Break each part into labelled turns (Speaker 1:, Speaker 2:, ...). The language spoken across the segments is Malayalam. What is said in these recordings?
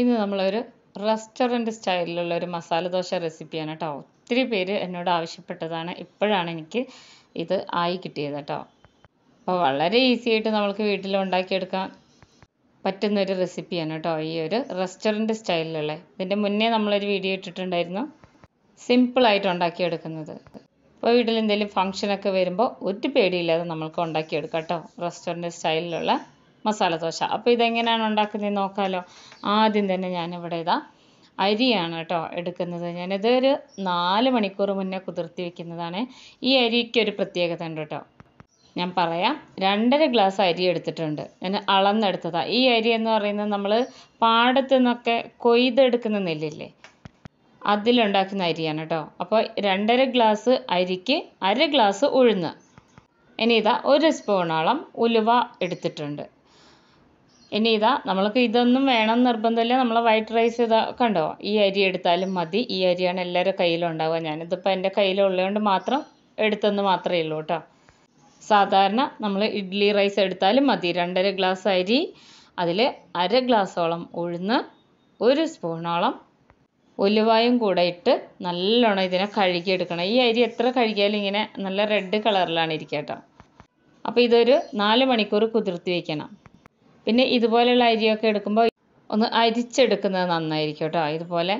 Speaker 1: ഇന്ന് നമ്മളൊരു റെസ്റ്റോറൻറ്റ് സ്റ്റൈലിലുള്ള ഒരു മസാല ദോശ റെസിപ്പിയാണ് കേട്ടോ ഒത്തിരി പേര് എന്നോട് ആവശ്യപ്പെട്ടതാണ് ഇപ്പോഴാണ് എനിക്ക് ഇത് ആയി കിട്ടിയത് കേട്ടോ അപ്പോൾ വളരെ ഈസി ആയിട്ട് നമുക്ക് വീട്ടിൽ ഉണ്ടാക്കിയെടുക്കാൻ പറ്റുന്ന ഒരു റെസിപ്പിയാണ് കേട്ടോ ഈ ഒരു റെസ്റ്റോറൻറ്റ് സ്റ്റൈലിലുള്ള ഇതിൻ്റെ മുന്നേ നമ്മളൊരു വീഡിയോ ഇട്ടിട്ടുണ്ടായിരുന്നു സിമ്പിളായിട്ട് ഉണ്ടാക്കിയെടുക്കുന്നത് ഇപ്പോൾ വീട്ടിൽ എന്തെങ്കിലും ഫംഗ്ഷനൊക്കെ വരുമ്പോൾ ഒരു പേടിയില്ലാതെ നമ്മൾക്ക് ഉണ്ടാക്കിയെടുക്കാം കേട്ടോ റെസ്റ്റോറൻറ്റ് സ്റ്റൈലിലുള്ള മസാല ദോശ അപ്പോൾ ഇതെങ്ങനെയാണ് ഉണ്ടാക്കുന്നത് നോക്കാമല്ലോ ആദ്യം തന്നെ ഞാനിവിടെ ഇതാ അരിയാണ് കേട്ടോ എടുക്കുന്നത് ഞാനിത് ഒരു നാല് മണിക്കൂർ മുന്നേ കുതിർത്തി വെക്കുന്നതാണ് ഈ അരിക്ക് ഒരു പ്രത്യേകത ഉണ്ട് കേട്ടോ ഞാൻ പറയാം രണ്ടര ഗ്ലാസ് അരി എടുത്തിട്ടുണ്ട് ഞാൻ അളന്നെടുത്തതാണ് ഈ അരി എന്ന് പറയുന്നത് നമ്മൾ പാടത്തു നിന്നൊക്കെ കൊയ്തെടുക്കുന്ന നെല്ലില്ലേ അതിലുണ്ടാക്കുന്ന അരിയാണ് കേട്ടോ അപ്പോൾ രണ്ടര ഗ്ലാസ് അരിക്ക് അര ഗ്ലാസ് ഉഴുന്ന് ഇനി ഇതാ ഒരു സ്പൂണോളം ഉലുവ എടുത്തിട്ടുണ്ട് ഇനി ഇതാ നമ്മൾക്ക് ഇതൊന്നും വേണം നിർബന്ധമില്ല നമ്മൾ വൈറ്റ് റൈസ് ഇതാ കണ്ടോ ഈ അരി എടുത്താലും മതി ഈ അരിയാണ് എല്ലാവരുടെ കയ്യിലും ഉണ്ടാവുക ഞാനിതിപ്പോൾ എൻ്റെ കയ്യിലുള്ളതുകൊണ്ട് മാത്രം എടുത്തെന്ന് മാത്രമേ ഉള്ളൂ കേട്ടോ സാധാരണ നമ്മൾ ഇഡ്ഡലി റൈസ് എടുത്താലും മതി രണ്ടര ഗ്ലാസ് അരി അതിൽ അര ഗ്ലാസ്സോളം ഉഴുന്ന് ഒരു സ്പൂണോളം ഉലുവായും കൂടെ ഇട്ട് നല്ലോണം ഇതിനെ കഴുകിയെടുക്കണം ഈ അരി എത്ര കഴുകിയാലും ഇങ്ങനെ നല്ല റെഡ് കളറിലാണ് ഇരിക്കുക കേട്ടോ അപ്പോൾ ഇതൊരു നാല് മണിക്കൂർ കുതിർത്തി വയ്ക്കണം പിന്നെ ഇതുപോലെയുള്ള അരിയൊക്കെ എടുക്കുമ്പോൾ ഒന്ന് അരിച്ചെടുക്കുന്നത് നന്നായിരിക്കും കേട്ടോ ഇതുപോലെ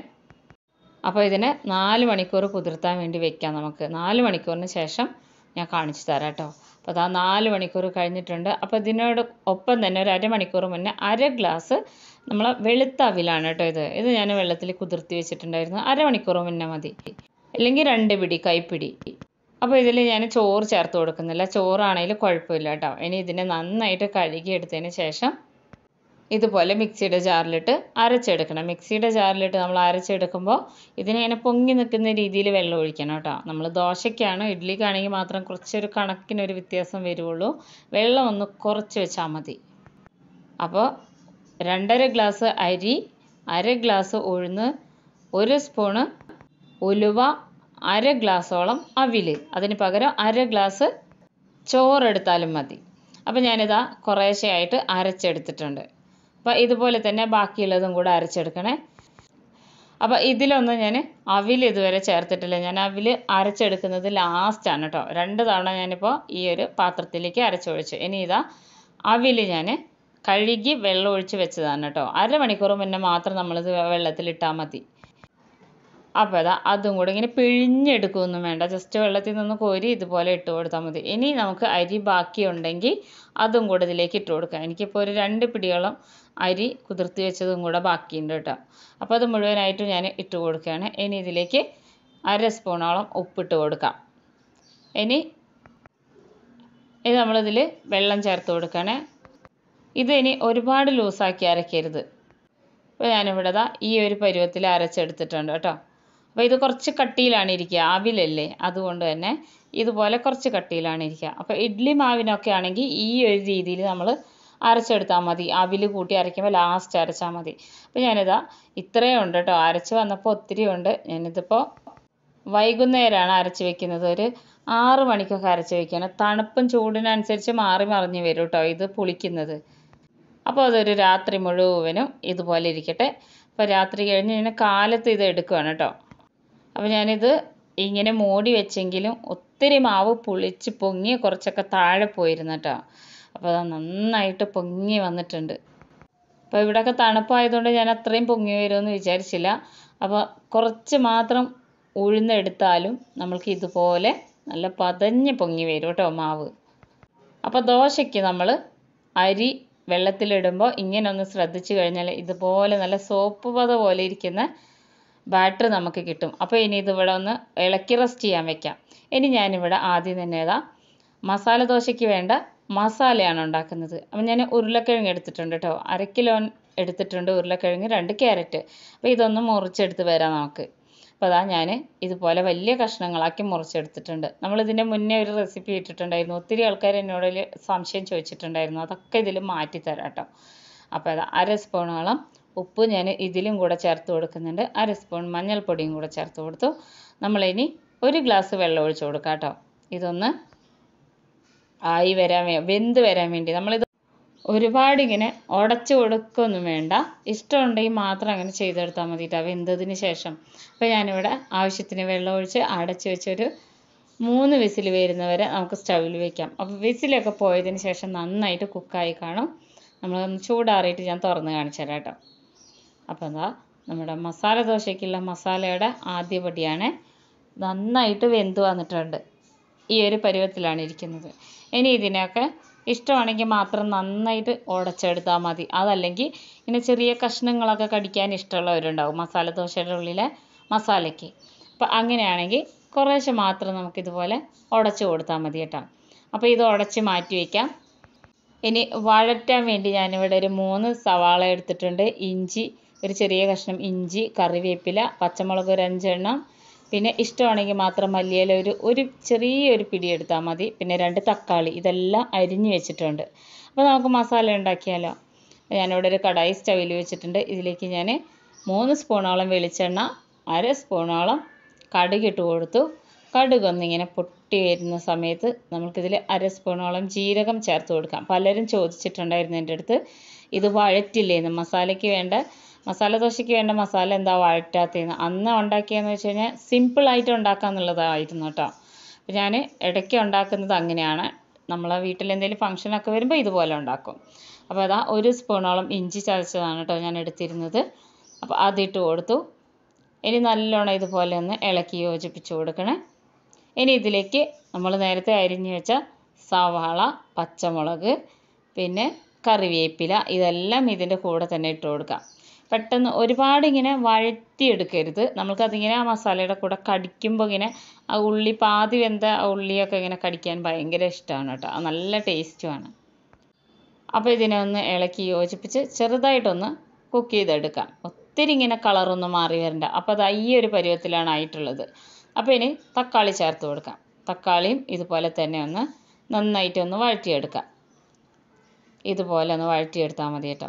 Speaker 1: അപ്പോൾ ഇതിനെ നാല് മണിക്കൂർ കുതിർത്താൻ വേണ്ടി വെക്കാം നമുക്ക് നാല് മണിക്കൂറിന് ശേഷം ഞാൻ കാണിച്ചു തരാം കേട്ടോ അപ്പോൾ അതാ നാല് മണിക്കൂർ കഴിഞ്ഞിട്ടുണ്ട് അപ്പോൾ ഇതിനോട് ഒപ്പം തന്നെ ഒരു അരമണിക്കൂർ മുന്നേ അര ഗ്ലാസ് നമ്മളെ വെളുത്ത കേട്ടോ ഇത് ഇത് ഞാൻ വെള്ളത്തിൽ കുതിർത്തി വെച്ചിട്ടുണ്ടായിരുന്നു അരമണിക്കൂർ മുന്നേ മതി അല്ലെങ്കിൽ രണ്ട് പിടി കൈപ്പിടി അപ്പോൾ ഇതിൽ ഞാൻ ചോറ് ചേർത്ത് കൊടുക്കുന്നില്ല ചോറാണെങ്കിൽ കുഴപ്പമില്ല കേട്ടോ ഇനി ഇതിനെ നന്നായിട്ട് കഴുകിയെടുത്തതിന് ശേഷം ഇതുപോലെ മിക്സിയുടെ ജാറിലിട്ട് അരച്ചെടുക്കണം മിക്സിയുടെ ജാറിലിട്ട് നമ്മൾ അരച്ചെടുക്കുമ്പോൾ ഇതിനെ ഇങ്ങനെ പൊങ്ങി നിൽക്കുന്ന രീതിയിൽ വെള്ളം ഒഴിക്കണം കേട്ടോ നമ്മൾ ദോശയ്ക്കാണ് ഇഡ്ഡലിക്കാണെങ്കിൽ മാത്രം കുറച്ചൊരു കണക്കിനൊരു വ്യത്യാസം വരുള്ളൂ വെള്ളം ഒന്ന് കുറച്ച് വെച്ചാൽ മതി അപ്പോൾ രണ്ടര ഗ്ലാസ് അരി അര ഗ്ലാസ് ഉഴുന്ന് ഒരു സ്പൂണ് ഉലുവ അര ഗ്ലാസ്സോളം അവിൽ അതിന് പകരം അര ഗ്ലാസ് ചോറെടുത്താലും മതി അപ്പോൾ ഞാനിതാ കുറേശ്ശെയായിട്ട് അരച്ചെടുത്തിട്ടുണ്ട് അപ്പോൾ ഇതുപോലെ തന്നെ ബാക്കിയുള്ളതും കൂടെ അരച്ചെടുക്കണേ അപ്പോൾ ഇതിലൊന്നും ഞാൻ അവിൽ ഇതുവരെ ചേർത്തിട്ടില്ല ഞാൻ അവിൽ അരച്ചെടുക്കുന്നത് ലാസ്റ്റാണ് കേട്ടോ രണ്ട് തവണ ഞാനിപ്പോൾ ഈ ഒരു പാത്രത്തിലേക്ക് അരച്ചൊഴിച്ചു ഇനി ഇതാ അവിൽ ഞാൻ കഴുകി വെള്ളം ഒഴിച്ച് വെച്ചതാണ് കേട്ടോ അരമണിക്കൂർ മുന്നേ മാത്രം നമ്മളിത് വെള്ളത്തിലിട്ടാൽ മതി അപ്പോൾ ഇതാ അതും കൂടെ ഇങ്ങനെ പിഴിഞ്ഞെടുക്കുകയൊന്നും വേണ്ട ജസ്റ്റ് വെള്ളത്തിൽ നിന്ന് കോരി ഇതുപോലെ ഇട്ട് കൊടുത്താൽ മതി ഇനി നമുക്ക് അരി ബാക്കിയുണ്ടെങ്കിൽ അതും കൂടെ ഇതിലേക്ക് ഇട്ട് കൊടുക്കാം എനിക്കിപ്പോൾ ഒരു രണ്ട് പിടിയോളം അരി കുതിർത്തി വെച്ചതും കൂടെ ബാക്കിയുണ്ട് കേട്ടോ അപ്പോൾ അത് മുഴുവനായിട്ട് ഞാൻ ഇട്ട് കൊടുക്കുകയാണ് ഇനി ഇതിലേക്ക് അര സ്പൂണോളം ഉപ്പിട്ട് കൊടുക്കാം ഇനി ഇത് നമ്മളിതിൽ വെള്ളം ചേർത്ത് കൊടുക്കണേ ഇത് ഇനി ഒരുപാട് ലൂസാക്കി അരക്കരുത് ഇപ്പോൾ ഞാനിവിടെ ഈ ഒരു പരുവത്തിൽ അരച്ചെടുത്തിട്ടുണ്ട് കേട്ടോ അപ്പോൾ ഇത് കുറച്ച് കട്ടിയിലാണ് ഇരിക്കുക അവിലല്ലേ അതുകൊണ്ട് തന്നെ ഇതുപോലെ കുറച്ച് കട്ടിയിലാണ് ഇരിക്കുക അപ്പോൾ ഇഡ്ഡലി മാവിനൊക്കെ ആണെങ്കിൽ ഈ ഒരു രീതിയിൽ നമ്മൾ അരച്ചെടുത്താൽ മതി അവിൽ കൂട്ടി അരയ്ക്കുമ്പോൾ ലാസ്റ്റ് അരച്ചാൽ മതി അപ്പോൾ ഞാനിതാ ഇത്രയും ഉണ്ട് കേട്ടോ അരച്ച് വന്നപ്പോൾ ഒത്തിരി ഉണ്ട് ഞാനിതിപ്പോൾ വൈകുന്നേരമാണ് അരച്ച് വെക്കുന്നത് ഒരു ആറ് മണിക്കൊക്കെ അരച്ച് വെക്കണം തണുപ്പും ചൂടിനനുസരിച്ച് മാറി മറിഞ്ഞ് വരും കേട്ടോ ഇത് പുളിക്കുന്നത് അപ്പോൾ അതൊരു രാത്രി മുഴുവനും ഇതുപോലെ ഇരിക്കട്ടെ അപ്പോൾ രാത്രി കഴിഞ്ഞ് ഇങ്ങനെ കാലത്ത് ഇത് എടുക്കുകയാണ് കേട്ടോ അപ്പോൾ ഞാനിത് ഇങ്ങനെ മൂടി വെച്ചെങ്കിലും ഒത്തിരി മാവ് പുളിച്ച് പൊങ്ങി കുറച്ചൊക്കെ താഴെ പോയിരുന്നു കേട്ടോ അപ്പോൾ അത് നന്നായിട്ട് പൊങ്ങി വന്നിട്ടുണ്ട് അപ്പോൾ ഇവിടെയൊക്കെ തണുപ്പായതുകൊണ്ട് ഞാൻ അത്രയും പൊങ്ങി വരുമെന്ന് വിചാരിച്ചില്ല അപ്പോൾ കുറച്ച് മാത്രം ഉഴുന്നെടുത്താലും നമ്മൾക്ക് ഇതുപോലെ നല്ല പതഞ്ഞ് പൊങ്ങി വരും കേട്ടോ മാവ് അപ്പോൾ ദോശയ്ക്ക് നമ്മൾ അരി വെള്ളത്തിലിടുമ്പോൾ ഇങ്ങനെ ഒന്ന് ശ്രദ്ധിച്ചു കഴിഞ്ഞാൽ ഇതുപോലെ നല്ല സോപ്പ് പത പോലെ ഇരിക്കുന്ന ബാറ്റർ നമുക്ക് കിട്ടും അപ്പോൾ ഇനി ഇതിവിടെ ഒന്ന് ഇളക്കി റെസ്റ്റ് ചെയ്യാൻ വെക്കാം ഇനി ഞാനിവിടെ ആദ്യം തന്നെ ഇതാ മസാല ദോശയ്ക്ക് വേണ്ട മസാലയാണ് ഉണ്ടാക്കുന്നത് അപ്പം ഞാൻ ഉരുളക്കിഴങ്ങ് എടുത്തിട്ടുണ്ട് കേട്ടോ അര കിലോ എടുത്തിട്ടുണ്ട് ഉരുളക്കിഴങ്ങ് രണ്ട് ക്യാരറ്റ് അപ്പോൾ ഇതൊന്ന് മുറിച്ചെടുത്ത് വരാം നമുക്ക് അപ്പോൾ അതാ ഞാൻ ഇതുപോലെ വലിയ കഷ്ണങ്ങളാക്കി മുറിച്ചെടുത്തിട്ടുണ്ട് നമ്മളിതിൻ്റെ മുന്നേ ഒരു റെസിപ്പി ഇട്ടിട്ടുണ്ടായിരുന്നു ഒത്തിരി ആൾക്കാർ എന്നോട് സംശയം ചോദിച്ചിട്ടുണ്ടായിരുന്നു അതൊക്കെ ഇതിൽ മാറ്റിത്തരാം കേട്ടോ അപ്പോൾ അതാ അര സ്പൂണോളം ഉപ്പ് ഞാൻ ഇതിലും കൂടെ ചേർത്ത് കൊടുക്കുന്നുണ്ട് അര സ്പൂൺ മഞ്ഞൾപ്പൊടിയും കൂടെ ചേർത്ത് കൊടുത്തു നമ്മളിനി ഒരു ഗ്ലാസ് വെള്ളം ഒഴിച്ച് കൊടുക്കാം കേട്ടോ ഇതൊന്ന് ആയി വരാൻ വെന്ത് വരാൻ വേണ്ടി നമ്മളിത് ഒരുപാട് ഇങ്ങനെ ഉടച്ച് കൊടുക്കൊന്നും വേണ്ട ഇഷ്ടമുണ്ടെങ്കിൽ മാത്രം അങ്ങനെ ചെയ്തെടുത്താൽ കേട്ടോ വെന്തതിന് ശേഷം അപ്പോൾ ഞാനിവിടെ ആവശ്യത്തിന് വെള്ളം ഒഴിച്ച് അടച്ചു വെച്ചൊരു മൂന്ന് വിസിൽ വരുന്നവരെ നമുക്ക് സ്റ്റൗവിൽ വെക്കാം അപ്പോൾ വിസിലൊക്കെ പോയതിന് ശേഷം നന്നായിട്ട് കുക്കായി കാണും നമ്മളൊന്ന് ചൂടാറിയിട്ട് ഞാൻ തുറന്ന് കാണിച്ചു തരാം കേട്ടോ അപ്പോൾ എന്താ നമ്മുടെ മസാല ദോശയ്ക്കുള്ള മസാലയുടെ ആദ്യപടിയാണ് നന്നായിട്ട് വെന്ത് വന്നിട്ടുണ്ട് ഈ ഒരു പരുവത്തിലാണ് ഇരിക്കുന്നത് ഇനി ഇതിനൊക്കെ ഇഷ്ടമാണെങ്കിൽ മാത്രം നന്നായിട്ട് ഉടച്ചെടുത്താൽ മതി അതല്ലെങ്കിൽ ഇങ്ങനെ ചെറിയ കഷ്ണങ്ങളൊക്കെ കടിക്കാൻ ഇഷ്ടമുള്ളവരുണ്ടാവും മസാല ദോശയുടെ ഉള്ളിലെ മസാലയ്ക്ക് അപ്പം അങ്ങനെയാണെങ്കിൽ കുറേശ്ശെ മാത്രം നമുക്കിതുപോലെ ഉടച്ചു കൊടുത്താൽ മതി കേട്ടോ അപ്പോൾ ഇത് ഉടച്ച് മാറ്റി വയ്ക്കാം ഇനി വഴറ്റാൻ വേണ്ടി ഞാനിവിടെ ഒരു മൂന്ന് സവാള എടുത്തിട്ടുണ്ട് ഇഞ്ചി ഒരു ചെറിയ കഷ്ണം ഇഞ്ചി കറിവേപ്പില പച്ചമുളക് ഒരു അഞ്ചെണ്ണം പിന്നെ ഇഷ്ടമാണെങ്കിൽ മാത്രം മല്ലിയില ഒരു ഒരു ചെറിയൊരു പിടി എടുത്താൽ മതി പിന്നെ രണ്ട് തക്കാളി ഇതെല്ലാം അരിഞ്ഞു വെച്ചിട്ടുണ്ട് അപ്പോൾ നമുക്ക് മസാല ഉണ്ടാക്കിയാലോ ഞാനിവിടെ ഒരു കടായി സ്റ്റവിൽ വെച്ചിട്ടുണ്ട് ഇതിലേക്ക് ഞാൻ മൂന്ന് സ്പൂണോളം വെളിച്ചെണ്ണ അര സ്പൂണോളം കടുക് ഇട്ട് കൊടുത്തു കടുക് ഒന്നിങ്ങനെ പൊട്ടി വരുന്ന സമയത്ത് നമുക്കിതിൽ അര സ്പൂണോളം ജീരകം ചേർത്ത് കൊടുക്കാം പലരും ചോദിച്ചിട്ടുണ്ടായിരുന്നു എൻ്റെ അടുത്ത് ഇത് വഴറ്റില്ലേന്ന് മസാലയ്ക്ക് വേണ്ട മസാല ദോശയ്ക്ക് വേണ്ട മസാല എന്താ വഴറ്റാത്തതെന്ന് അന്ന് ഉണ്ടാക്കിയെന്ന് വെച്ച് കഴിഞ്ഞാൽ സിമ്പിളായിട്ട് ഉണ്ടാക്കാമെന്നുള്ളതായിരുന്നു കേട്ടോ അപ്പോൾ ഞാൻ ഇടയ്ക്ക് ഉണ്ടാക്കുന്നത് അങ്ങനെയാണ് നമ്മളെ വീട്ടിൽ എന്തെങ്കിലും ഫംഗ്ഷനൊക്കെ വരുമ്പോൾ ഇതുപോലെ ഉണ്ടാക്കും അപ്പോൾ അതാ ഒരു സ്പൂണോളം ഇഞ്ചി ചതച്ചതാണ് കേട്ടോ ഞാൻ എടുത്തിരുന്നത് അപ്പോൾ അതിട്ട് കൊടുത്തു ഇനി നല്ലോണം ഇതുപോലെ ഒന്ന് ഇളക്കി യോജിപ്പിച്ച് കൊടുക്കണേ ഇനി ഇതിലേക്ക് നമ്മൾ നേരത്തെ അരിഞ്ഞു വെച്ച സവാള പച്ചമുളക് പിന്നെ കറിവേപ്പില ഇതെല്ലാം ഇതിൻ്റെ കൂടെ തന്നെ ഇട്ട് കൊടുക്കാം പെട്ടെന്ന് ഒരുപാട് ഇങ്ങനെ വഴറ്റിയെടുക്കരുത് നമ്മൾക്കതിങ്ങനെ ആ മസാലയുടെ കൂടെ കടിക്കുമ്പോൾ ഇങ്ങനെ ആ ഉള്ളി പാതി വെന്ത ആ ഉള്ളിയൊക്കെ ഇങ്ങനെ കടിക്കാൻ ഭയങ്കര ഇഷ്ടമാണ് കേട്ടോ നല്ല ടേസ്റ്റുമാണ് അപ്പോൾ ഇതിനെ ഒന്ന് ഇളക്കി യോജിപ്പിച്ച് ചെറുതായിട്ടൊന്ന് കുക്ക് ചെയ്തെടുക്കാം ഒത്തിരി ഇങ്ങനെ കളറൊന്നും മാറി വരണ്ട അപ്പോൾ അത് ഈ ഒരു പരുവത്തിലാണ് ആയിട്ടുള്ളത് അപ്പോൾ ഇനി തക്കാളി ചേർത്ത് കൊടുക്കാം തക്കാളിയും ഇതുപോലെ തന്നെ ഒന്ന് നന്നായിട്ട് ഒന്ന് വഴറ്റിയെടുക്കാം ഇതുപോലെ ഒന്ന് വഴറ്റിയെടുത്താൽ മതി കേട്ടോ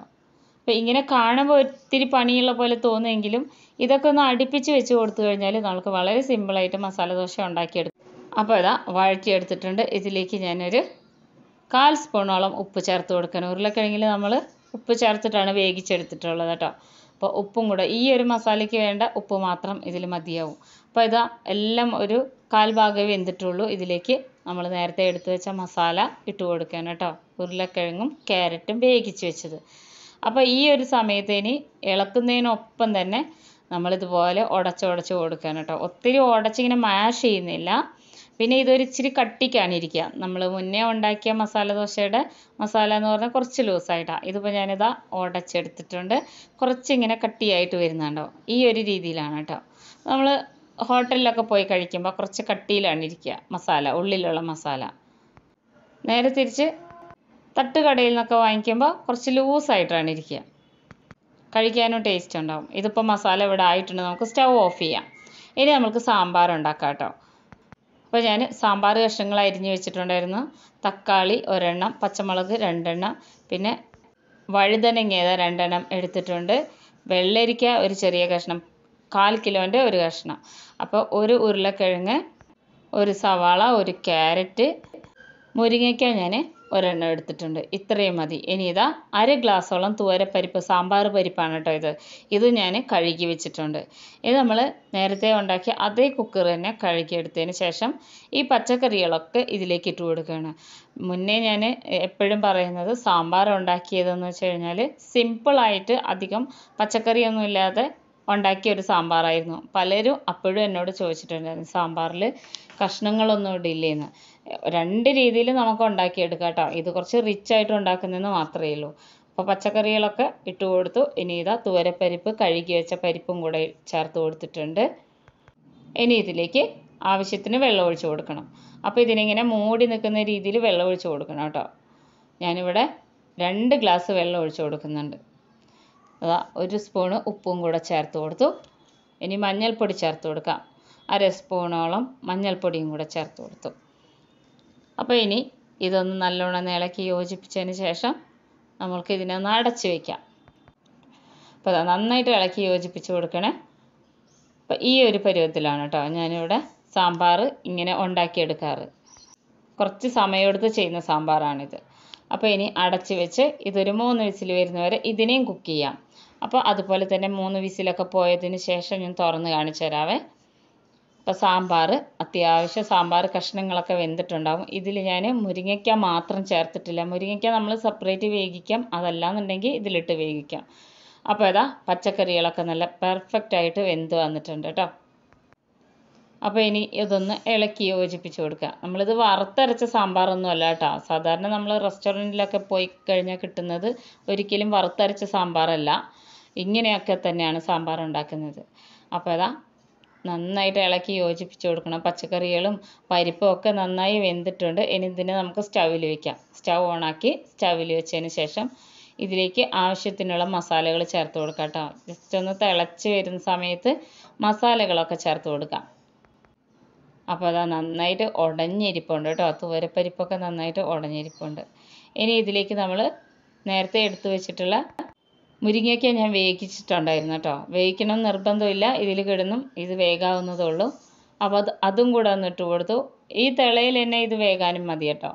Speaker 1: അപ്പോൾ ഇങ്ങനെ കാണുമ്പോൾ ഒത്തിരി പണിയുള്ള പോലെ തോന്നുമെങ്കിലും ഇതൊക്കെ ഒന്ന് അടുപ്പിച്ച് വെച്ച് കൊടുത്തു കഴിഞ്ഞാൽ നമുക്ക് വളരെ സിമ്പിളായിട്ട് മസാല ദോശ ഉണ്ടാക്കിയെടുക്കും അപ്പോൾ ഇതാ വഴറ്റിയെടുത്തിട്ടുണ്ട് ഇതിലേക്ക് ഞാനൊരു കാൽ സ്പൂണോളം ഉപ്പ് ചേർത്ത് കൊടുക്കണം ഉരുളക്കിഴങ്ങിൽ നമ്മൾ ഉപ്പ് ചേർത്തിട്ടാണ് വേവിച്ചെടുത്തിട്ടുള്ളത് കേട്ടോ അപ്പോൾ ഉപ്പും കൂടെ ഈ ഒരു മസാലയ്ക്ക് വേണ്ട ഉപ്പ് മാത്രം ഇതിൽ മതിയാവും അപ്പോൾ ഇതാ എല്ലാം ഒരു കാൽ ഭാഗമേ വെന്തിട്ടുള്ളൂ ഇതിലേക്ക് നമ്മൾ നേരത്തെ എടുത്തു വെച്ച മസാല ഇട്ട് കൊടുക്കണം കേട്ടോ ഉരുളക്കിഴങ്ങും ക്യാരറ്റും വേവിച്ച് വെച്ചത് അപ്പോൾ ഈ ഒരു സമയത്ത് ഇനി ഇളക്കുന്നതിനൊപ്പം തന്നെ നമ്മളിതുപോലെ ഉടച്ച് ഉടച്ച് കൊടുക്കണം കേട്ടോ ഒത്തിരി ഉടച്ചിങ്ങനെ മാഷ് ചെയ്യുന്നില്ല പിന്നെ ഇതൊരു ഇച്ചിരി കട്ടിക്കാണ് ഇരിക്കുക നമ്മൾ മുന്നേ ഉണ്ടാക്കിയ മസാല ദോശയുടെ മസാല എന്ന് പറഞ്ഞാൽ കുറച്ച് ലൂസായിട്ടാണ് ഇതിപ്പോൾ ഞാനിതാ ഉടച്ചെടുത്തിട്ടുണ്ട് കുറച്ചിങ്ങനെ കട്ടിയായിട്ട് വരുന്നുണ്ടോ ഈ ഒരു രീതിയിലാണ് കേട്ടോ നമ്മൾ ഹോട്ടലിലൊക്കെ പോയി കഴിക്കുമ്പോൾ കുറച്ച് കട്ടിയിലാണ് ഇരിക്കുക മസാല ഉള്ളിലുള്ള മസാല നേരെ തിരിച്ച് തട്ടുകടയിൽ നിന്നൊക്കെ വാങ്ങിക്കുമ്പോൾ കുറച്ച് ലൂസായിട്ടാണ് ഇരിക്കുക കഴിക്കാനും ടേസ്റ്റ് ഉണ്ടാവും ഇതിപ്പോൾ മസാല ഇവിടെ ആയിട്ടുണ്ട് നമുക്ക് സ്റ്റൗ ഓഫ് ചെയ്യാം ഇനി നമുക്ക് സാമ്പാർ ഉണ്ടാക്കാം കേട്ടോ അപ്പോൾ ഞാൻ സാമ്പാർ കഷ്ണങ്ങൾ അരിഞ്ഞു വെച്ചിട്ടുണ്ടായിരുന്നു തക്കാളി ഒരെണ്ണം പച്ചമുളക് രണ്ടെണ്ണം പിന്നെ വഴുതനങ്ങ ഏതാ രണ്ടെണ്ണം എടുത്തിട്ടുണ്ട് വെള്ളരിക്ക ഒരു ചെറിയ കഷ്ണം കാൽ കിലോൻ്റെ ഒരു കഷ്ണം അപ്പോൾ ഒരു ഉരുളക്കിഴങ്ങ് ഒരു സവാള ഒരു ക്യാരറ്റ് മുരിങ്ങയ്ക്ക ഞാൻ ഒരെണ്ണം എടുത്തിട്ടുണ്ട് ഇത്രയും മതി ഇനി ഇതാ അര ഗ്ലാസ്സോളം പരിപ്പ് സാമ്പാർ പരിപ്പാണ് കേട്ടോ ഇത് ഇത് ഞാൻ കഴുകി വെച്ചിട്ടുണ്ട് ഇത് നമ്മൾ നേരത്തെ ഉണ്ടാക്കിയ അതേ കുക്കർ തന്നെ കഴുകി എടുത്തതിന് ശേഷം ഈ പച്ചക്കറികളൊക്കെ ഇതിലേക്ക് ഇട്ട് കൊടുക്കുകയാണ് മുന്നേ ഞാൻ എപ്പോഴും പറയുന്നത് സാമ്പാർ ഉണ്ടാക്കിയതെന്ന് വെച്ച് കഴിഞ്ഞാൽ സിമ്പിളായിട്ട് അധികം പച്ചക്കറിയൊന്നും ഇല്ലാതെ ഉണ്ടാക്കിയ ഒരു സാമ്പാറായിരുന്നു പലരും അപ്പോഴും എന്നോട് ചോദിച്ചിട്ടുണ്ടായിരുന്നു സാമ്പാറിൽ കഷ്ണങ്ങളൊന്നും ഇടില്ലേന്ന് രണ്ട് രീതിയിൽ നമുക്ക് ഉണ്ടാക്കിയെടുക്കാം കേട്ടോ ഇത് കുറച്ച് റിച്ച് ആയിട്ട് ഉണ്ടാക്കുന്നതെന്ന് മാത്രമേ ഉള്ളൂ അപ്പോൾ പച്ചക്കറികളൊക്കെ ഇട്ട് കൊടുത്തു ഇനി ഇതാ തുവരപ്പരിപ്പ് കഴുകി വെച്ച പരിപ്പും കൂടെ ചേർത്ത് കൊടുത്തിട്ടുണ്ട് ഇനി ഇതിലേക്ക് ആവശ്യത്തിന് വെള്ളം ഒഴിച്ച് കൊടുക്കണം അപ്പോൾ ഇതിനിങ്ങനെ മൂടി നിൽക്കുന്ന രീതിയിൽ വെള്ളം ഒഴിച്ച് കൊടുക്കണം കേട്ടോ ഞാനിവിടെ രണ്ട് ഗ്ലാസ് വെള്ളം ഒഴിച്ച് കൊടുക്കുന്നുണ്ട് അതാ ഒരു സ്പൂണ് ഉപ്പും കൂടെ ചേർത്ത് കൊടുത്തു ഇനി മഞ്ഞൾപ്പൊടി ചേർത്ത് കൊടുക്കാം അര സ്പൂണോളം മഞ്ഞൾപ്പൊടിയും കൂടെ ചേർത്ത് കൊടുത്തു അപ്പോൾ ഇനി ഇതൊന്ന് നല്ലോണം ഇളക്കി യോജിപ്പിച്ചതിന് ശേഷം നമ്മൾക്ക് ഇതിനൊന്ന് അടച്ച് വയ്ക്കാം അപ്പോൾ നന്നായിട്ട് ഇളക്കി യോജിപ്പിച്ച് കൊടുക്കണേ അപ്പോൾ ഈ ഒരു പരുവത്തിലാണ് കേട്ടോ ഞാനിവിടെ സാമ്പാർ ഇങ്ങനെ ഉണ്ടാക്കിയെടുക്കാറ് കുറച്ച് സമയമെടുത്ത് ചെയ്യുന്ന സാമ്പാറാണിത് അപ്പോൾ ഇനി അടച്ച് വെച്ച് ഇതൊരു മൂന്ന് വിസിൽ വരുന്നവരെ ഇതിനെയും കുക്ക് ചെയ്യാം അപ്പോൾ അതുപോലെ തന്നെ മൂന്ന് വിസിലൊക്കെ പോയതിന് ശേഷം ഞാൻ തുറന്ന് കാണിച്ചു തരാവേ അപ്പോൾ സാമ്പാർ അത്യാവശ്യം സാമ്പാർ കഷ്ണങ്ങളൊക്കെ വെന്തിട്ടുണ്ടാവും ഇതിൽ ഞാൻ മുരിങ്ങയ്ക്ക മാത്രം ചേർത്തിട്ടില്ല മുരിങ്ങയ്ക്ക നമ്മൾ സെപ്പറേറ്റ് വേവിക്കാം അതല്ലാന്നുണ്ടെങ്കിൽ ഇതിലിട്ട് വേവിക്കാം അപ്പോൾ ഇതാ പച്ചക്കറികളൊക്കെ നല്ല പെർഫെക്റ്റ് ആയിട്ട് വെന്ത് വന്നിട്ടുണ്ട് കേട്ടോ അപ്പോൾ ഇനി ഇതൊന്ന് ഇളക്കി യോജിപ്പിച്ച് കൊടുക്കുക നമ്മളിത് വറുത്തരച്ച സാമ്പാറൊന്നും അല്ല കേട്ടോ സാധാരണ നമ്മൾ റെസ്റ്റോറൻറ്റിലൊക്കെ പോയി കഴിഞ്ഞാൽ കിട്ടുന്നത് ഒരിക്കലും വറുത്തരച്ച സാമ്പാറല്ല ഇങ്ങനെയൊക്കെ തന്നെയാണ് സാമ്പാർ ഉണ്ടാക്കുന്നത് അപ്പോൾ അതാ നന്നായിട്ട് ഇളക്കി യോജിപ്പിച്ച് കൊടുക്കണം പച്ചക്കറികളും പരിപ്പും ഒക്കെ നന്നായി വെന്തിട്ടുണ്ട് ഇനി ഇതിനെ നമുക്ക് സ്റ്റൗവിൽ വയ്ക്കാം സ്റ്റൗ ഓണാക്കി സ്റ്റൗവിൽ വെച്ചതിന് ശേഷം ഇതിലേക്ക് ആവശ്യത്തിനുള്ള മസാലകൾ ചേർത്ത് കൊടുക്കാം കേട്ടോ ജസ്റ്റ് ഒന്ന് തിളച്ച് വരുന്ന സമയത്ത് മസാലകളൊക്കെ ചേർത്ത് കൊടുക്കാം അപ്പോൾ അതാ നന്നായിട്ട് ഉടഞ്ഞിരിപ്പുണ്ട് കേട്ടോ പരിപ്പൊക്കെ നന്നായിട്ട് ഉടഞ്ഞിരിപ്പുണ്ട് ഇനി ഇതിലേക്ക് നമ്മൾ നേരത്തെ എടുത്തു വെച്ചിട്ടുള്ള മുരിങ്ങയ്ക്ക ഞാൻ വേവിച്ചിട്ടുണ്ടായിരുന്നു കേട്ടോ വേവിക്കണം നിർബന്ധമില്ല ഇതിൽ കിടന്നും ഇത് വേകാവുന്നതേ ഉള്ളൂ അപ്പോൾ അത് അതും കൂടെ ഒന്ന് ഇട്ട് കൊടുത്തു ഈ തിളയിൽ തന്നെ ഇത് വേകാനും മതി കേട്ടോ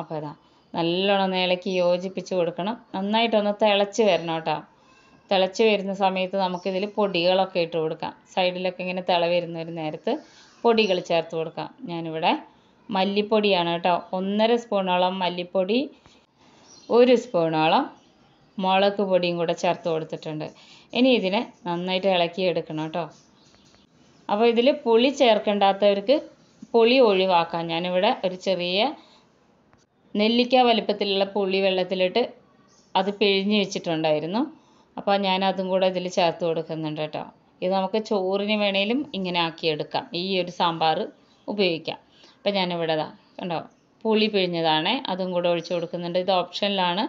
Speaker 1: അപ്പോൾ അതാ നല്ലോണം ഇളക്കി യോജിപ്പിച്ച് കൊടുക്കണം നന്നായിട്ടൊന്ന് തിളച്ച് വരണം കേട്ടോ തിളച്ച് വരുന്ന സമയത്ത് നമുക്കിതിൽ പൊടികളൊക്കെ ഇട്ട് കൊടുക്കാം സൈഡിലൊക്കെ ഇങ്ങനെ തിള വരുന്ന ഒരു നേരത്ത് പൊടികൾ ചേർത്ത് കൊടുക്കാം ഞാനിവിടെ മല്ലിപ്പൊടിയാണ് കേട്ടോ ഒന്നര സ്പൂണോളം മല്ലിപ്പൊടി ഒരു സ്പൂണോളം മുളക് പൊടിയും കൂടെ ചേർത്ത് കൊടുത്തിട്ടുണ്ട് ഇനി ഇതിനെ നന്നായിട്ട് ഇളക്കി എടുക്കണം കേട്ടോ അപ്പോൾ ഇതിൽ പുളി ചേർക്കേണ്ടാത്തവർക്ക് പുളി ഒഴിവാക്കാം ഞാനിവിടെ ഒരു ചെറിയ നെല്ലിക്ക വലുപ്പത്തിലുള്ള പുളി വെള്ളത്തിലിട്ട് അത് പിഴിഞ്ഞ് വെച്ചിട്ടുണ്ടായിരുന്നു അപ്പോൾ ഞാൻ അതും കൂടെ ഇതിൽ ചേർത്ത് കൊടുക്കുന്നുണ്ട് കേട്ടോ ഇത് നമുക്ക് ചോറിന് വേണേലും ഇങ്ങനെ ആക്കിയെടുക്കാം ഈ ഒരു സാമ്പാർ ഉപയോഗിക്കാം അപ്പം ഞാനിവിടെ കണ്ടോ പുളി പിഴിഞ്ഞതാണ് അതും കൂടെ ഒഴിച്ചു കൊടുക്കുന്നുണ്ട് ഇത് ഓപ്ഷനിലാണ്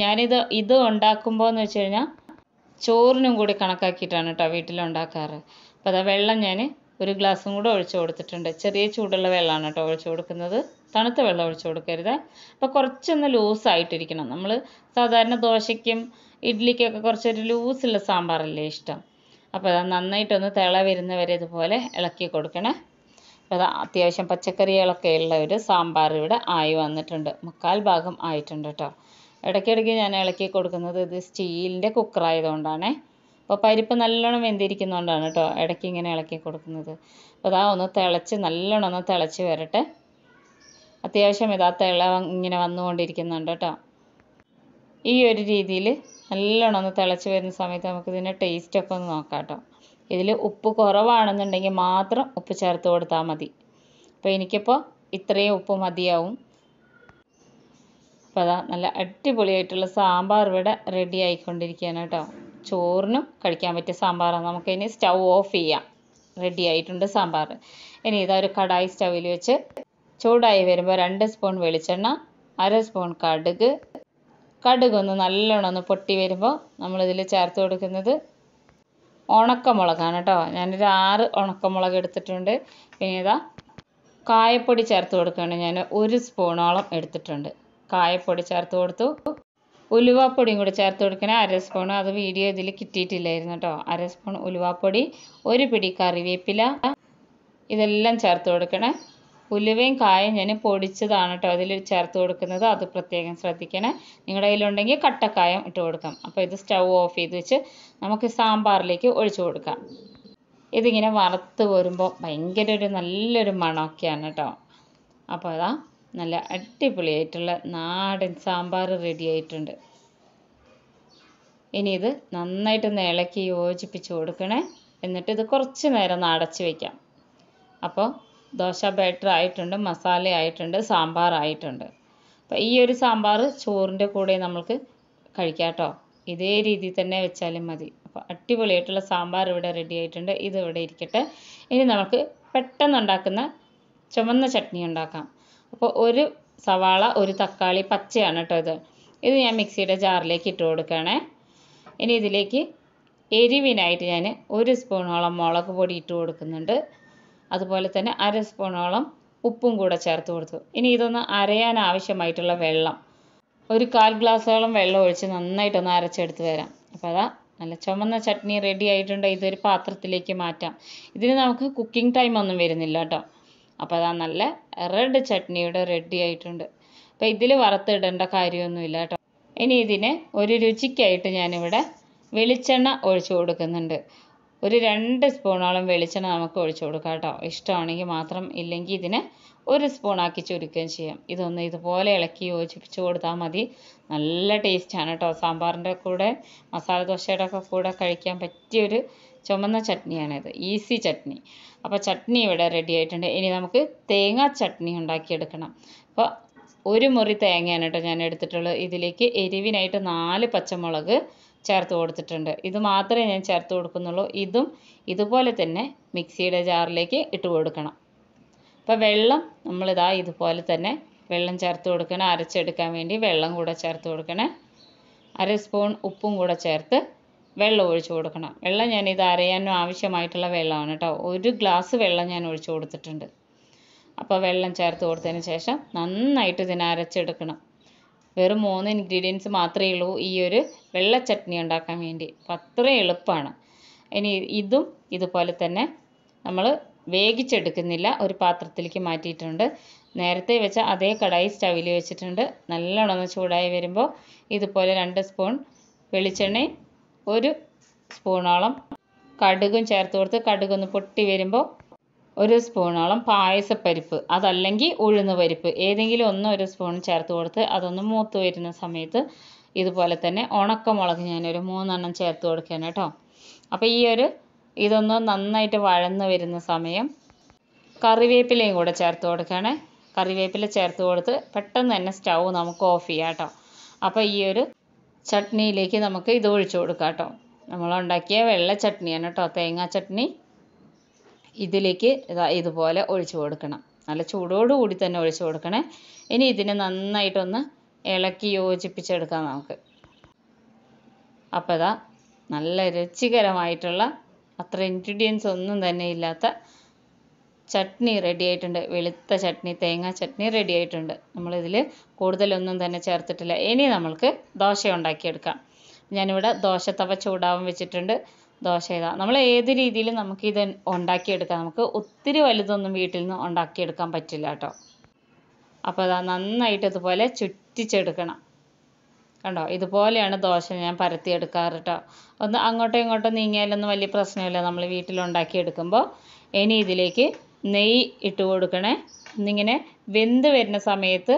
Speaker 1: ഞാനിത് ഇത് ഉണ്ടാക്കുമ്പോൾ എന്ന് വെച്ച് കഴിഞ്ഞാൽ ചോറിനും കൂടി കണക്കാക്കിയിട്ടാണ് കേട്ടോ വീട്ടിലുണ്ടാക്കാറ് അപ്പോൾ അതാ വെള്ളം ഞാൻ ഒരു ഗ്ലാസ്സും കൂടെ ഒഴിച്ചു കൊടുത്തിട്ടുണ്ട് ചെറിയ ചൂടുള്ള വെള്ളമാണ് കേട്ടോ ഒഴിച്ചു കൊടുക്കുന്നത് തണുത്ത വെള്ളം ഒഴിച്ചു കൊടുക്കരുത് അപ്പോൾ കുറച്ചൊന്ന് ലൂസായിട്ടിരിക്കണം നമ്മൾ സാധാരണ ദോശയ്ക്കും ഇഡ്ഡലിക്കൊക്കെ കുറച്ചൊരു ലൂസുള്ള സാമ്പാറല്ലേ ഇഷ്ടം അപ്പോൾ അത് നന്നായിട്ടൊന്ന് തിള വരുന്നവരെ ഇതുപോലെ ഇളക്കി കൊടുക്കണേ പ്രധാ അത്യാവശ്യം പച്ചക്കറികളൊക്കെ ഉള്ള ഒരു സാമ്പാർ ഇവിടെ ആയി വന്നിട്ടുണ്ട് മുക്കാൽ ഭാഗം ആയിട്ടുണ്ട് കേട്ടോ ഇടയ്ക്കിടയ്ക്ക് ഞാൻ ഇളക്കി കൊടുക്കുന്നത് ഇത് സ്റ്റീലിൻ്റെ കുക്കറായതുകൊണ്ടാണേ അപ്പോൾ പരിപ്പ് നല്ലോണം വെന്തിരിക്കുന്നതുകൊണ്ടാണ് കേട്ടോ ഇടയ്ക്ക് ഇങ്ങനെ ഇളക്കി കൊടുക്കുന്നത് അപ്പോൾ അതാ ഒന്ന് തിളച്ച് നല്ലോണം ഒന്ന് തിളച്ച് വരട്ടെ അത്യാവശ്യം ഇതാ തിള ഇങ്ങനെ വന്നുകൊണ്ടിരിക്കുന്നുണ്ട് കേട്ടോ ഈ ഒരു രീതിയിൽ നല്ലോണം ഒന്ന് തിളച്ച് വരുന്ന സമയത്ത് നമുക്കിതിൻ്റെ ടേസ്റ്റൊക്കെ ഒന്ന് നോക്കാം കേട്ടോ ഇതിൽ ഉപ്പ് കുറവാണെന്നുണ്ടെങ്കിൽ മാത്രം ഉപ്പ് ചേർത്ത് കൊടുത്താൽ മതി അപ്പോൾ എനിക്കിപ്പോൾ ഇത്രയും ഉപ്പ് മതിയാവും അപ്പോൾ അതാ നല്ല അടിപൊളിയായിട്ടുള്ള സാമ്പാർ ഇവിടെ റെഡി ആയിക്കൊണ്ടിരിക്കുകയാണ് കേട്ടോ ചോറിനും കഴിക്കാൻ പറ്റിയ സാമ്പാറാണ് നമുക്കിനി സ്റ്റൗ ഓഫ് ചെയ്യാം റെഡി ആയിട്ടുണ്ട് സാമ്പാർ ഇനി ഇതാ ഒരു കടായി സ്റ്റൗവിൽ വെച്ച് ചൂടായി വരുമ്പോൾ രണ്ട് സ്പൂൺ വെളിച്ചെണ്ണ അര സ്പൂൺ കടുക് കടുക് ഒന്ന് നല്ലോണം ഒന്ന് പൊട്ടി വരുമ്പോൾ നമ്മളിതിൽ ചേർത്ത് കൊടുക്കുന്നത് ഉണക്കമുളകാണ് കേട്ടോ ഞാനൊരു ആറ് ഉണക്കമുളക് എടുത്തിട്ടുണ്ട് പിന്നെ ഇതാ കായപ്പൊടി ചേർത്ത് കൊടുക്കുകയാണ് ഞാൻ ഒരു സ്പൂണോളം എടുത്തിട്ടുണ്ട് കായപ്പൊടി ചേർത്ത് കൊടുത്തു ഉലുവാപ്പൊടിയും കൂടി ചേർത്ത് കൊടുക്കണേ അര സ്പൂൺ അത് വീഡിയോ ഇതിൽ കിട്ടിയിട്ടില്ലായിരുന്നു കേട്ടോ അര സ്പൂൺ ഉലുവാപ്പൊടി ഒരു പിടി കറിവേപ്പില ഇതെല്ലാം ചേർത്ത് കൊടുക്കണേ ഉലുവയും കായും ഞാൻ പൊടിച്ചതാണ് കേട്ടോ അതിൽ ചേർത്ത് കൊടുക്കുന്നത് അത് പ്രത്യേകം ശ്രദ്ധിക്കണേ നിങ്ങളുടെ കയ്യിലുണ്ടെങ്കിൽ കട്ടക്കായം ഇട്ട് കൊടുക്കാം അപ്പോൾ ഇത് സ്റ്റൗ ഓഫ് ചെയ്ത് വെച്ച് നമുക്ക് സാമ്പാറിലേക്ക് ഒഴിച്ചു കൊടുക്കാം ഇതിങ്ങനെ വറുത്ത് വരുമ്പോൾ ഭയങ്കര ഒരു നല്ലൊരു മണമൊക്കെയാണ് കേട്ടോ അപ്പോൾ അതാ നല്ല അടിപൊളിയായിട്ടുള്ള നാടൻ സാമ്പാർ റെഡി ആയിട്ടുണ്ട് ഇനി ഇത് നന്നായിട്ട് ഇളക്കി യോജിപ്പിച്ച് കൊടുക്കണേ എന്നിട്ട് ഇത് കുറച്ച് നേരം ഒന്ന് വയ്ക്കാം അപ്പോൾ ദോശ ബാറ്റർ ആയിട്ടുണ്ട് മസാല ആയിട്ടുണ്ട് സാമ്പാർ ആയിട്ടുണ്ട് അപ്പോൾ ഈ ഒരു സാമ്പാർ ചോറിൻ്റെ കൂടെ നമ്മൾക്ക് കഴിക്കാം കേട്ടോ ഇതേ രീതിയിൽ തന്നെ വെച്ചാലും മതി അപ്പോൾ അടിപൊളിയായിട്ടുള്ള സാമ്പാർ ഇവിടെ റെഡി ആയിട്ടുണ്ട് ഇത് ഇവിടെ ഇരിക്കട്ടെ ഇനി നമുക്ക് പെട്ടെന്ന് ഉണ്ടാക്കുന്ന ചുമന്ന ചട്നി ഉണ്ടാക്കാം അപ്പോൾ ഒരു സവാള ഒരു തക്കാളി പച്ചയാണ് കേട്ടോ ഇത് ഇത് ഞാൻ മിക്സിയുടെ ജാറിലേക്ക് ഇട്ട് കൊടുക്കുകയാണേ ഇനി ഇതിലേക്ക് എരിവിനായിട്ട് ഞാൻ ഒരു സ്പൂണോളം മുളക് പൊടി ഇട്ട് കൊടുക്കുന്നുണ്ട് അതുപോലെ തന്നെ അര സ്പൂണോളം ഉപ്പും കൂടെ ചേർത്ത് കൊടുത്തു ഇനി ഇതൊന്ന് അരയാൻ ആവശ്യമായിട്ടുള്ള വെള്ളം ഒരു കാൽ ഗ്ലാസ്സോളം വെള്ളം ഒഴിച്ച് നന്നായിട്ടൊന്ന് അരച്ചെടുത്ത് വരാം അപ്പോൾ അതാ നല്ല ചുമന്ന ചട്നി റെഡി ആയിട്ടുണ്ട് ഇതൊരു പാത്രത്തിലേക്ക് മാറ്റാം ഇതിന് നമുക്ക് കുക്കിംഗ് ടൈം ഒന്നും വരുന്നില്ല കേട്ടോ അപ്പോൾ അതാ നല്ല റെഡ് ചട്നിയുടെ റെഡി ആയിട്ടുണ്ട് അപ്പോൾ ഇതിൽ വറുത്തിടേണ്ട കാര്യമൊന്നുമില്ല കേട്ടോ ഇനി ഇതിന് ഒരു രുചിക്കായിട്ട് ഞാനിവിടെ വെളിച്ചെണ്ണ ഒഴിച്ചു കൊടുക്കുന്നുണ്ട് ഒരു രണ്ട് സ്പൂണോളം വെളിച്ചെണ്ണ നമുക്ക് ഒഴിച്ചു കൊടുക്കാം കേട്ടോ ഇഷ്ടമാണെങ്കിൽ മാത്രം ഇല്ലെങ്കിൽ ഇതിന് ഒരു സ്പൂണാക്കി ചുരുക്കുകയും ചെയ്യാം ഇതൊന്ന് ഇതുപോലെ ഇളക്കി യോജിപ്പിച്ച് കൊടുത്താൽ മതി നല്ല ടേസ്റ്റാണ് കേട്ടോ സാമ്പാറിൻ്റെ കൂടെ മസാല ദോശയുടെ ഒക്കെ കൂടെ കഴിക്കാൻ പറ്റിയൊരു ചുമന്ന ചട്നിയാണിത് ഈസി ചട്നി അപ്പോൾ ചട്നി ഇവിടെ റെഡി ആയിട്ടുണ്ട് ഇനി നമുക്ക് തേങ്ങാ ചട്നി ഉണ്ടാക്കിയെടുക്കണം അപ്പോൾ ഒരു മുറി തേങ്ങയാണ് കേട്ടോ ഞാൻ എടുത്തിട്ടുള്ളത് ഇതിലേക്ക് എരിവിനായിട്ട് നാല് പച്ചമുളക് ചേർത്ത് കൊടുത്തിട്ടുണ്ട് ഇത് മാത്രമേ ഞാൻ ചേർത്ത് കൊടുക്കുന്നുള്ളൂ ഇതും ഇതുപോലെ തന്നെ മിക്സിയുടെ ജാറിലേക്ക് ഇട്ട് കൊടുക്കണം അപ്പോൾ വെള്ളം നമ്മളിതാ ഇതുപോലെ തന്നെ വെള്ളം ചേർത്ത് കൊടുക്കണം അരച്ചെടുക്കാൻ വേണ്ടി വെള്ളം കൂടെ ചേർത്ത് കൊടുക്കണേ അര സ്പൂൺ ഉപ്പും കൂടെ ചേർത്ത് വെള്ളം ഒഴിച്ചു കൊടുക്കണം വെള്ളം ഞാൻ ഇത് അരയാനും ആവശ്യമായിട്ടുള്ള വെള്ളമാണ് കേട്ടോ ഒരു ഗ്ലാസ് വെള്ളം ഞാൻ ഒഴിച്ചു കൊടുത്തിട്ടുണ്ട് അപ്പോൾ വെള്ളം ചേർത്ത് കൊടുത്തതിന് ശേഷം നന്നായിട്ട് ഇതിനെ അരച്ചെടുക്കണം വെറും മൂന്ന് ഇൻഗ്രീഡിയൻസ് മാത്രമേ ഉള്ളൂ ഈ ഒരു വെള്ള ചട്നി ഉണ്ടാക്കാൻ വേണ്ടി അപ്പം അത്രയും എളുപ്പമാണ് ഇനി ഇതും ഇതുപോലെ തന്നെ നമ്മൾ വേവിച്ചെടുക്കുന്നില്ല ഒരു പാത്രത്തിലേക്ക് മാറ്റിയിട്ടുണ്ട് നേരത്തെ വെച്ച അതേ കടായി സ്റ്റവിൽ വെച്ചിട്ടുണ്ട് നല്ലോണം ഒന്ന് ചൂടായി വരുമ്പോൾ ഇതുപോലെ രണ്ട് സ്പൂൺ വെളിച്ചെണ്ണയും ഒരു സ്പൂണോളം കടുകും ചേർത്ത് കൊടുത്ത് കടുകൊന്ന് പൊട്ടി വരുമ്പോൾ ഒരു സ്പൂണോളം പായസപ്പരിപ്പ് അതല്ലെങ്കിൽ ഉഴുന്ന് പരിപ്പ് ഏതെങ്കിലും ഒന്ന് ഒരു സ്പൂൺ ചേർത്ത് കൊടുത്ത് അതൊന്ന് മൂത്ത് വരുന്ന സമയത്ത് ഇതുപോലെ തന്നെ ഉണക്കമുളക് ഞാനൊരു മൂന്നെണ്ണം ചേർത്ത് കൊടുക്കുകയാണ് കേട്ടോ അപ്പോൾ ഈ ഒരു ഇതൊന്ന് നന്നായിട്ട് വഴന്ന് വരുന്ന സമയം കറിവേപ്പിലയും കൂടെ ചേർത്ത് കൊടുക്കണേ കറിവേപ്പില ചേർത്ത് കൊടുത്ത് പെട്ടെന്ന് തന്നെ സ്റ്റൗ നമുക്ക് ഓഫ് ചെയ്യാം കേട്ടോ അപ്പോൾ ഈ ഒരു ചട്നിയിലേക്ക് നമുക്ക് ഇത് ഒഴിച്ചു കൊടുക്കാം കേട്ടോ നമ്മളുണ്ടാക്കിയ വെള്ള ചട്നിയാണ് കേട്ടോ തേങ്ങാ ചട്നി ഇതിലേക്ക് ഇതുപോലെ ഒഴിച്ചു കൊടുക്കണം നല്ല ചൂടോടുകൂടി തന്നെ ഒഴിച്ചു കൊടുക്കണേ ഇനി ഇതിനെ നന്നായിട്ടൊന്ന് ഇളക്കി യോജിപ്പിച്ചെടുക്കാം നമുക്ക് അപ്പോൾ ഇതാ നല്ല രുചികരമായിട്ടുള്ള അത്ര ഇൻഗ്രീഡിയൻസ് ഒന്നും തന്നെ ഇല്ലാത്ത ചട്നി റെഡി ആയിട്ടുണ്ട് വെളുത്ത ചട്നി തേങ്ങാ ചട്നി റെഡി ആയിട്ടുണ്ട് നമ്മളിതിൽ കൂടുതലൊന്നും തന്നെ ചേർത്തിട്ടില്ല ഇനി നമ്മൾക്ക് ദോശ ഉണ്ടാക്കിയെടുക്കാം ഞാനിവിടെ ദോശ തവ ചൂടാവാൻ വെച്ചിട്ടുണ്ട് ദോശ ഇതാ നമ്മൾ ഏത് രീതിയിലും നമുക്കിത് ഇത് ഉണ്ടാക്കിയെടുക്കാം നമുക്ക് ഒത്തിരി വലുതൊന്നും വീട്ടിൽ നിന്ന് ഉണ്ടാക്കിയെടുക്കാൻ പറ്റില്ല കേട്ടോ അപ്പോൾ അതാ നന്നായിട്ട് ഇതുപോലെ ചുറ്റിച്ചെടുക്കണം കണ്ടോ ഇതുപോലെയാണ് ദോശ ഞാൻ പരത്തിയെടുക്കാറ് കേട്ടോ ഒന്ന് അങ്ങോട്ടും ഇങ്ങോട്ടും നീങ്ങിയാലൊന്നും വലിയ പ്രശ്നമില്ല നമ്മൾ വീട്ടിലുണ്ടാക്കിയെടുക്കുമ്പോൾ ഇനി ഇതിലേക്ക് നെയ്യ് ഇട്ട് കൊടുക്കണേ ഇന്നിങ്ങനെ വെന്ത് വരുന്ന സമയത്ത്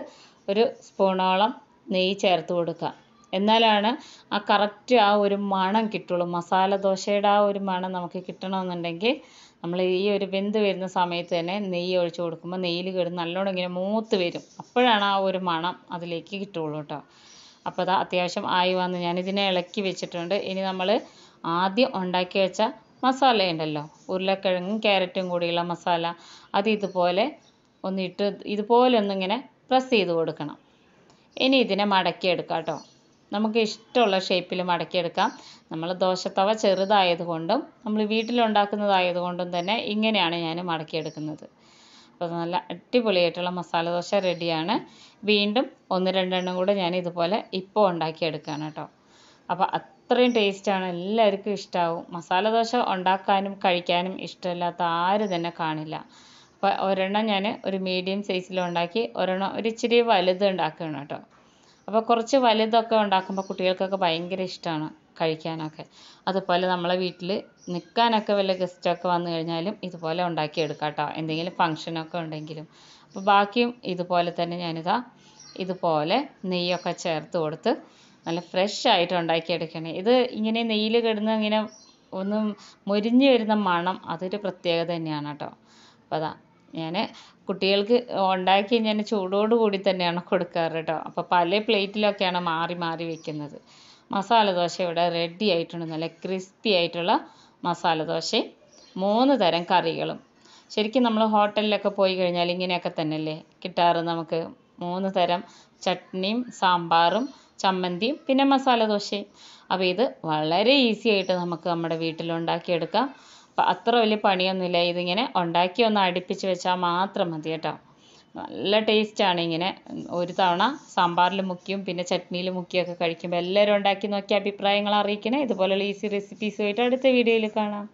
Speaker 1: ഒരു സ്പൂണോളം നെയ്യ് ചേർത്ത് കൊടുക്കുക എന്നാലാണ് ആ കറക്റ്റ് ആ ഒരു മണം കിട്ടുള്ളൂ മസാല ദോശയുടെ ആ ഒരു മണം നമുക്ക് കിട്ടണമെന്നുണ്ടെങ്കിൽ നമ്മൾ ഈ ഒരു വെന്ത് വരുന്ന സമയത്ത് തന്നെ നെയ്യ് ഒഴിച്ച് കൊടുക്കുമ്പോൾ നെയ്യിൽ കിടന്ന് നല്ലോണം ഇങ്ങനെ മൂത്ത് വരും അപ്പോഴാണ് ആ ഒരു മണം അതിലേക്ക് കിട്ടുള്ളൂ കേട്ടോ അപ്പോൾ അത് അത്യാവശ്യം ആയി വന്ന് ഇതിനെ ഇളക്കി വെച്ചിട്ടുണ്ട് ഇനി നമ്മൾ ആദ്യം ഉണ്ടാക്കി വെച്ച മസാല ഉണ്ടല്ലോ ഉരുളക്കിഴങ്ങും ക്യാരറ്റും കൂടിയുള്ള മസാല അത് ഇതുപോലെ ഒന്നിട്ട് ഇതുപോലെ ഒന്നിങ്ങനെ പ്രസ് ചെയ്ത് കൊടുക്കണം ഇനി ഇതിനെ മടക്കി കേട്ടോ നമുക്ക് ഇഷ്ടമുള്ള ഷേപ്പിൽ മടക്കിയെടുക്കാം നമ്മൾ ദോശത്തവ ചെറുതായതുകൊണ്ടും നമ്മൾ വീട്ടിലുണ്ടാക്കുന്നതായതുകൊണ്ടും തന്നെ ഇങ്ങനെയാണ് ഞാൻ മടക്കിയെടുക്കുന്നത് അപ്പോൾ നല്ല അടിപൊളിയായിട്ടുള്ള മസാല ദോശ റെഡിയാണ് വീണ്ടും ഒന്ന് രണ്ടെണ്ണം കൂടെ ഞാൻ ഇതുപോലെ ഇപ്പോൾ ഉണ്ടാക്കിയെടുക്കുകയാണ് കേട്ടോ അപ്പോൾ അത്രയും ടേസ്റ്റാണ് എല്ലാവർക്കും ഇഷ്ടമാവും മസാല ദോശ ഉണ്ടാക്കാനും കഴിക്കാനും ഇഷ്ടമില്ലാത്ത ആരും തന്നെ കാണില്ല അപ്പോൾ ഒരെണ്ണം ഞാൻ ഒരു മീഡിയം സൈസിൽ ഉണ്ടാക്കി ഒരെണ്ണം ഒരു ഇച്ചിരി വലുത് ഉണ്ടാക്കുകയാണ് കേട്ടോ അപ്പോൾ കുറച്ച് വലുതൊക്കെ ഉണ്ടാക്കുമ്പോൾ കുട്ടികൾക്കൊക്കെ ഭയങ്കര ഇഷ്ടമാണ് കഴിക്കാനൊക്കെ അതുപോലെ നമ്മളെ വീട്ടിൽ നിൽക്കാനൊക്കെ വല്ല ഗസ്റ്റൊക്കെ വന്നു കഴിഞ്ഞാലും ഇതുപോലെ ഉണ്ടാക്കി എടുക്കാട്ടോ എന്തെങ്കിലും ഫംഗ്ഷനൊക്കെ ഉണ്ടെങ്കിലും അപ്പോൾ ബാക്കിയും ഇതുപോലെ തന്നെ ഞാനിതാ ഇതുപോലെ നെയ്യൊക്കെ ചേർത്ത് കൊടുത്ത് നല്ല ഫ്രഷ് ആയിട്ട് ഉണ്ടാക്കി എടുക്കണേ ഇത് ഇങ്ങനെ നെയ്യിൽ കിടന്ന് ഇങ്ങനെ ഒന്നും മുരിഞ്ഞു വരുന്ന മണം അതൊരു പ്രത്യേകത തന്നെയാണ് കേട്ടോ അപ്പോൾ അതാ ഞാൻ കുട്ടികൾക്ക് ഉണ്ടാക്കി ഞാൻ ചൂടോട് കൂടി തന്നെയാണ് കൊടുക്കാറ് കേട്ടോ അപ്പോൾ പല പ്ലേറ്റിലൊക്കെയാണ് മാറി മാറി വെക്കുന്നത് മസാല ദോശ ഇവിടെ റെഡി ആയിട്ടുണ്ട് നല്ല ക്രിസ്പി ആയിട്ടുള്ള മസാല ദോശയും മൂന്ന് തരം കറികളും ശരിക്കും നമ്മൾ ഹോട്ടലിലൊക്കെ പോയി കഴിഞ്ഞാൽ ഇങ്ങനെയൊക്കെ തന്നെയല്ലേ കിട്ടാറ് നമുക്ക് മൂന്ന് തരം ചട്നിയും സാമ്പാറും ചമ്മന്തിയും പിന്നെ മസാല ദോശയും അപ്പോൾ ഇത് വളരെ ഈസി ആയിട്ട് നമുക്ക് നമ്മുടെ വീട്ടിലുണ്ടാക്കിയെടുക്കാം അത്ര വലിയ പണിയൊന്നുമില്ല ഇതിങ്ങനെ ഉണ്ടാക്കി ഒന്ന് അടുപ്പിച്ച് വെച്ചാൽ മാത്രം മതി കേട്ടോ നല്ല ടേസ്റ്റാണ് ഇങ്ങനെ ഒരു തവണ സാമ്പാറിൽ മുക്കിയും പിന്നെ ചട്നിയിൽ മുക്കിയൊക്കെ കഴിക്കുമ്പോൾ എല്ലാവരും ഉണ്ടാക്കി നോക്കി അഭിപ്രായങ്ങൾ അറിയിക്കണേ ഇതുപോലെയുള്ള ഈസി റെസിപ്പീസുമായിട്ട് അടുത്ത വീഡിയോയിൽ കാണാം